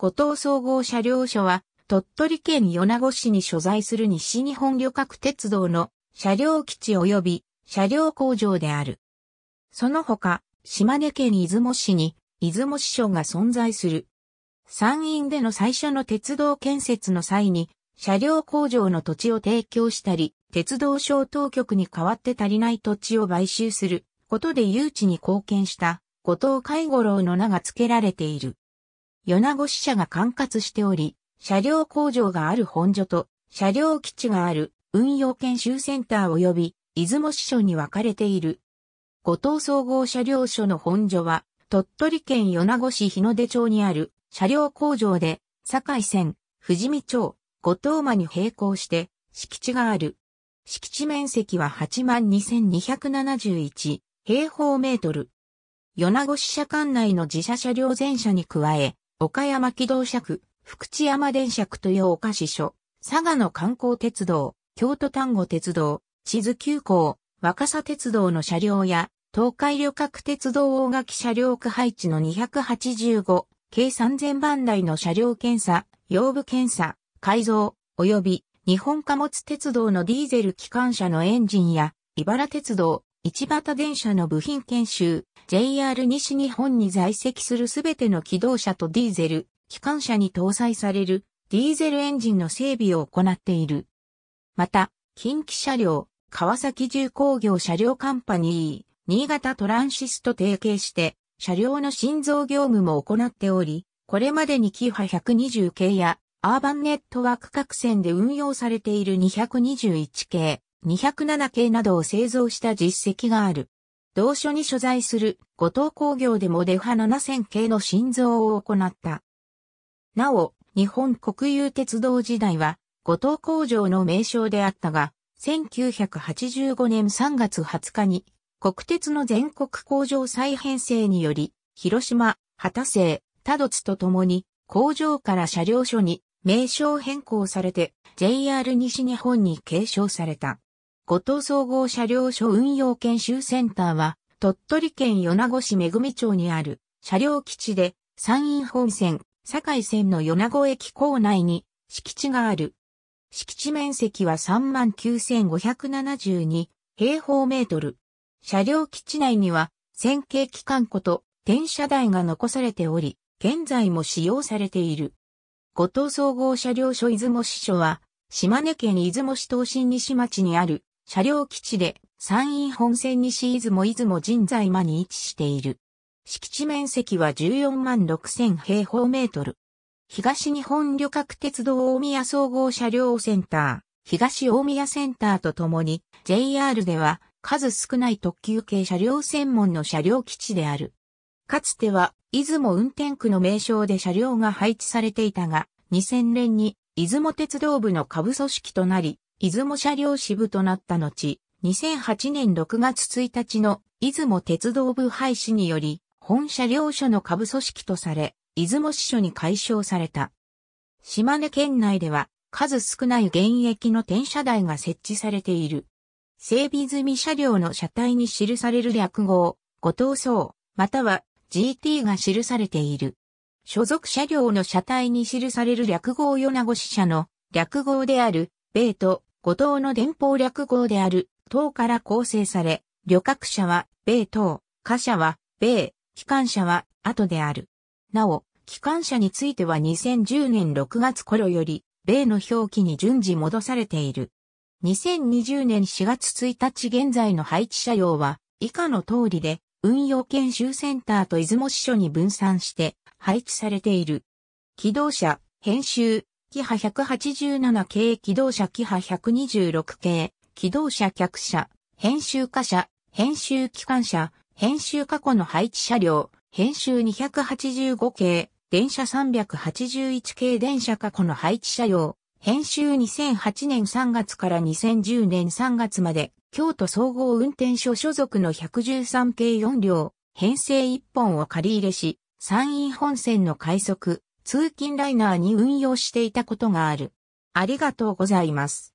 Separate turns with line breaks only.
五島総合車両所は、鳥取県米子市に所在する西日本旅客鉄道の車両基地及び車両工場である。その他、島根県出雲市に出雲支所が存在する。山陰での最初の鉄道建設の際に、車両工場の土地を提供したり、鉄道省当局に代わって足りない土地を買収することで誘致に貢献した、後藤海五郎の名が付けられている。米子支社が管轄しており、車両工場がある本所と、車両基地がある運用研修センター及び、出雲支所に分かれている。五島総合車両所の本所は、鳥取県米子市日の出町にある車両工場で、堺線、富士見町、五島間に並行して、敷地がある。敷地面積は82,271平方メートル。米子支社管内の自社車両全車に加え、岡山機動車区、福知山電車区お岡市所、佐賀の観光鉄道、京都丹後鉄道、地図急行、若狭鉄道の車両や、東海旅客鉄道大垣車両区配置の285、計3000番台の車両検査、用部検査、改造、及び日本貨物鉄道のディーゼル機関車のエンジンや、茨鉄道、一畑電車の部品研修、JR 西日本に在籍するすべての機動車とディーゼル、機関車に搭載されるディーゼルエンジンの整備を行っている。また、近畿車両、川崎重工業車両カンパニー、新潟トランシスと提携して、車両の心臓業務も行っており、これまでにキハ120系やアーバンネットワーク各線で運用されている221系、207系などを製造した実績がある。同書に所在する後藤工業でもデファ7000系の新造を行った。なお、日本国有鉄道時代は、後藤工場の名称であったが、1985年3月20日に、国鉄の全国工場再編成により、広島、畑生、田土津とともに、工場から車両所に名称変更されて、JR 西日本に継承された。五島総合車両所運用研修センターは、鳥取県米子市恵町にある車両基地で、山陰本線、堺線の米子駅構内に敷地がある。敷地面積は39,572平方メートル。車両基地内には、線形機関庫と転車台が残されており、現在も使用されている。五島総合車両所出雲支所は、島根県出雲市東新西町にある車両基地で山陰本線西出雲出雲人材間に位置している。敷地面積は14万6000平方メートル。東日本旅客鉄道大宮総合車両センター、東大宮センターとともに JR では数少ない特急系車両専門の車両基地である。かつては出雲運転区の名称で車両が配置されていたが、2000年に出雲鉄道部の下部組織となり、出雲車両支部となった後、2008年6月1日の出雲鉄道部廃止により、本車両所の下部組織とされ、出雲支所に解消された。島根県内では、数少ない現役の転車台が設置されている。整備済み車両の車体に記される略号、ご藤走、または GT が記されている。所属車両の車体に記される略号米子支社の略号である、ート、五島の伝報略号である、島から構成され、旅客者は、米等貨車は、米、機関車は、後である。なお、機関車については2010年6月頃より、米の表記に順次戻されている。2020年4月1日現在の配置車両は、以下の通りで、運用研修センターと出雲支所に分散して、配置されている。機動車、編集、キハ187系機動車キハ126系、機動車客車、編集貨車、編集機関車、編集過去の配置車両、編集285系、電車381系電車過去の配置車両、編集2008年3月から2010年3月まで、京都総合運転所所属の113系4両、編成1本を借り入れし、山陰本線の快速、通勤ライナーに運用していたことがある。ありがとうございます。